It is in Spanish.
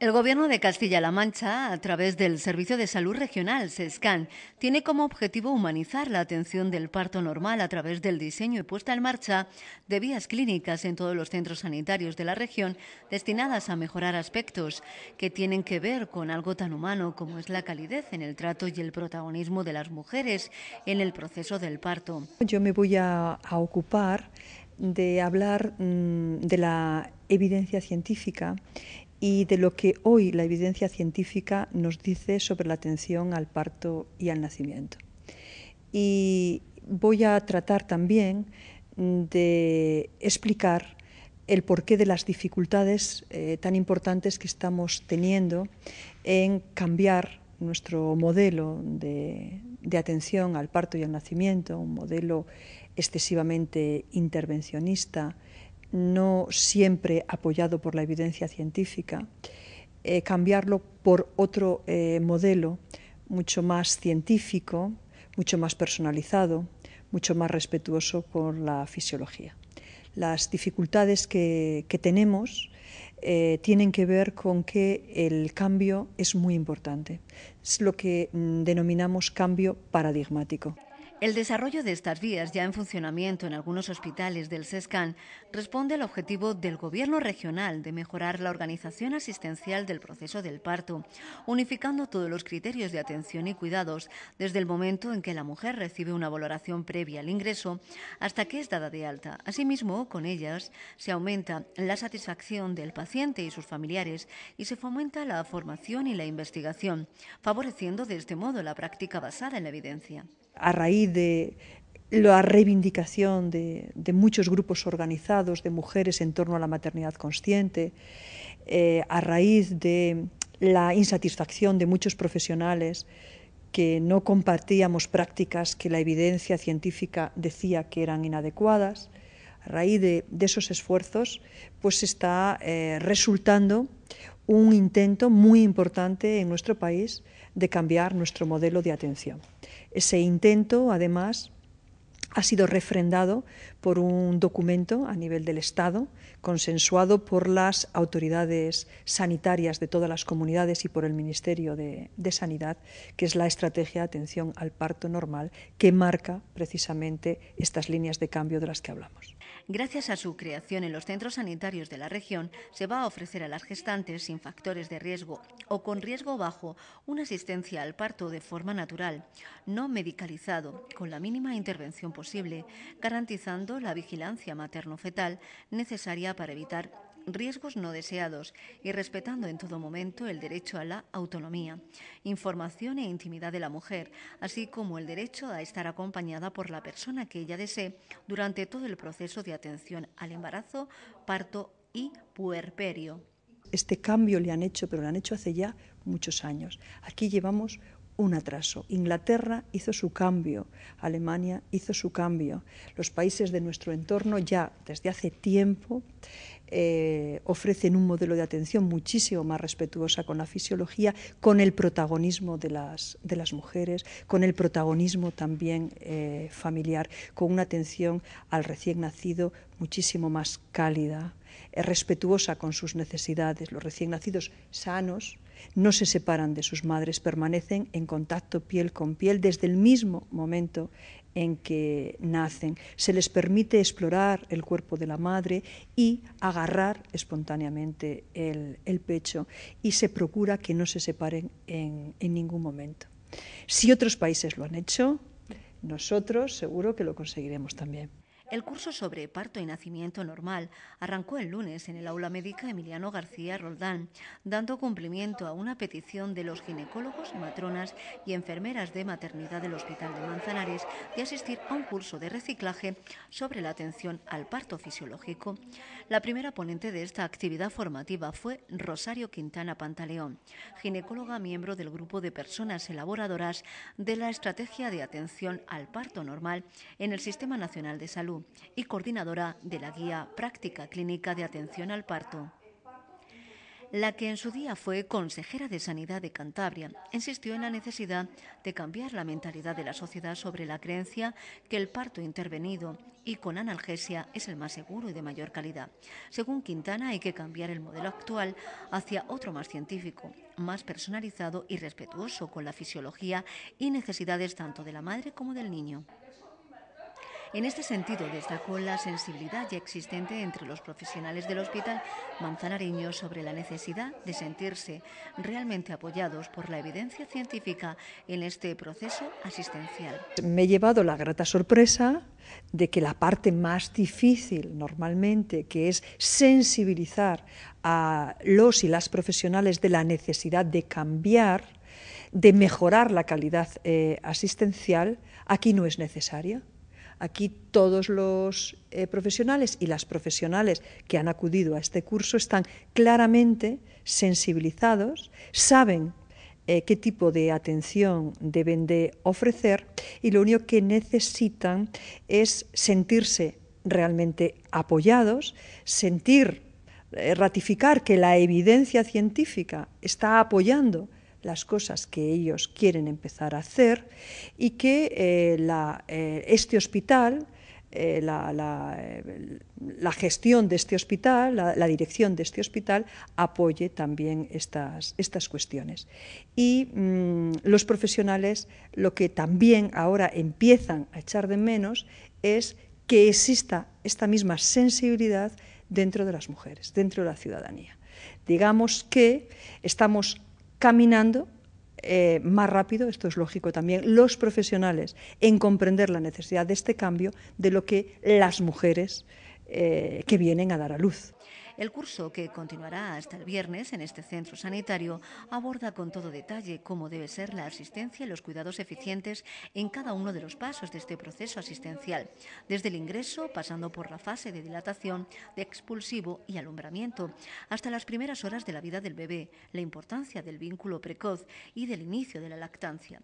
El Gobierno de Castilla-La Mancha, a través del Servicio de Salud Regional, SESCAN, tiene como objetivo humanizar la atención del parto normal a través del diseño y puesta en marcha de vías clínicas en todos los centros sanitarios de la región destinadas a mejorar aspectos que tienen que ver con algo tan humano como es la calidez en el trato y el protagonismo de las mujeres en el proceso del parto. Yo me voy a, ocupar de hablar mm, de la evidencia científica y de lo que hoy la evidencia científica nos dice sobre la atención al parto y al nacimiento. Y voy a tratar también mm, de explicar el porqué de las dificultades eh, tan importantes que estamos teniendo en cambiar nuestro modelo de atención al parto y al nacimiento, un modelo excesivamente intervencionista, no siempre apoyado por la evidencia científica, eh, cambiarlo por otro eh, modelo mucho más científico, mucho más personalizado, mucho más respetuoso con la fisiología. Las dificultades que, tenemos eh, tienen que ver con que el cambio es muy importante. Es lo que mm, denominamos cambio paradigmático. El desarrollo de estas vías ya en funcionamiento en algunos hospitales del e SESCAN responde al objetivo del Gobierno regional de mejorar la organización asistencial del proceso del parto, unificando todos los criterios de atención y cuidados desde el momento en que la mujer recibe una valoración previa al ingreso hasta que es dada de alta. Asimismo, con ellas se aumenta la satisfacción del paciente y sus familiares y se fomenta la formación y la investigación, favoreciendo de este modo la práctica basada en la evidencia. A raíz de la reivindicación de, muchos grupos organizados de mujeres en torno a la maternidad consciente, eh, a raíz de la insatisfacción de muchos profesionales que no compartíamos prácticas que la evidencia científica decía que eran inadecuadas. A raíz de, esos esfuerzos, pues está eh, resultando un intento muy importante en nuestro país de cambiar nuestro modelo de atención. Ese intento, además, ha sido refrendado por un documento a nivel del Estado, consensuado por las autoridades sanitarias de todas las comunidades y por el Ministerio de, de Sanidad, que es la Estrategia de Atención al Parto Normal, que marca precisamente estas líneas de cambio de las que hablamos. Gracias a su creación en los centros sanitarios de la región, se va a ofrecer a las gestantes sin factores de riesgo o con riesgo bajo una asistencia al parto de forma natural, no medicalizado, con la mínima intervención posible, garantizando la vigilancia materno-fetal necesaria para evitar riesgos no deseados y respetando en todo momento el derecho a la autonomía, información e intimidad de la mujer, así como el derecho a estar acompañada por la persona que ella desee durante todo el proceso de atención al embarazo, parto y puerperio. Este cambio le han hecho, pero lo han hecho hace ya muchos años. Aquí llevamos un atraso. Inglaterra hizo su cambio, Alemania hizo su cambio. Los países de nuestro entorno ya desde hace tiempo eh, ofrecen un modelo de atención muchísimo más respetuosa con la fisiología, con el protagonismo de las, mujeres, con el protagonismo también eh, familiar, con una atención al recién nacido muchísimo más cálida, es respetuosa con sus necesidades. Los recién nacidos sanos no se separan de sus madres, permanecen en contacto piel con piel desde el mismo momento en que nacen. Se les permite explorar el cuerpo de la madre y agarrar espontáneamente el, pecho y se procura que no se separen en ningún momento. Si otros países lo han hecho, nosotros seguro que lo conseguiremos también. El curso sobre parto y nacimiento normal arrancó el lunes en el aula médica Emiliano García Roldán, dando cumplimiento a una petición de los ginecólogos, matronas y enfermeras de maternidad del Hospital de Manzanares de asistir a un curso de reciclaje sobre la atención al parto fisiológico. La primera ponente de esta actividad formativa fue Rosario Quintana Pantaleón, ginecóloga miembro del grupo de personas elaboradoras de la Estrategia de Atención al Parto Normal en el Sistema Nacional de Salud y coordinadora de la Guía Práctica Clínica de Atención al Parto. La que en su día fue consejera de Sanidad de Cantabria insistió en la necesidad de cambiar la mentalidad de la sociedad sobre la creencia que el parto intervenido y con analgesia es el más seguro y de mayor calidad. Según Quintana, hay que cambiar el modelo actual hacia otro más científico, más personalizado y respetuoso con la fisiología y necesidades tanto de la madre como del niño. En este sentido, destacó la sensibilidad ya existente entre los profesionales del Hospital Manzanariño sobre la necesidad de sentirse realmente apoyados por la evidencia científica en este proceso asistencial. Me he llevado la grata sorpresa de que la parte más difícil normalmente, que es sensibilizar a los y las profesionales de la necesidad de cambiar, de mejorar la calidad eh, asistencial, aquí no es necesaria. Aquí todos los eh, profesionales y las profesionales que han acudido a este curso están claramente sensibilizados, saben eh, qué tipo de atención deben de ofrecer y lo único que necesitan es sentirse realmente apoyados, sentir, eh, ratificar que la evidencia científica está apoyando las cosas que ellos quieren empezar a hacer y que eh, eh, este hospital, eh, la, gestión de este hospital, la, dirección de este hospital apoye también estas, estas cuestiones. Y mm, los profesionales lo que también ahora empiezan a echar de menos es que exista esta misma sensibilidad dentro de las mujeres, dentro de la ciudadanía. Digamos que estamos caminando eh, más rápido, esto es lógico también, los profesionales en comprender la necesidad de este cambio de lo que las mujeres eh, que vienen a dar a luz. El curso, que continuará hasta el viernes en este centro sanitario, aborda con todo detalle cómo debe ser la asistencia y los cuidados eficientes en cada uno de los pasos de este proceso asistencial, desde el ingreso, pasando por la fase de dilatación, de expulsivo y alumbramiento, hasta las primeras horas de la vida del bebé, la importancia del vínculo precoz y del inicio de la lactancia.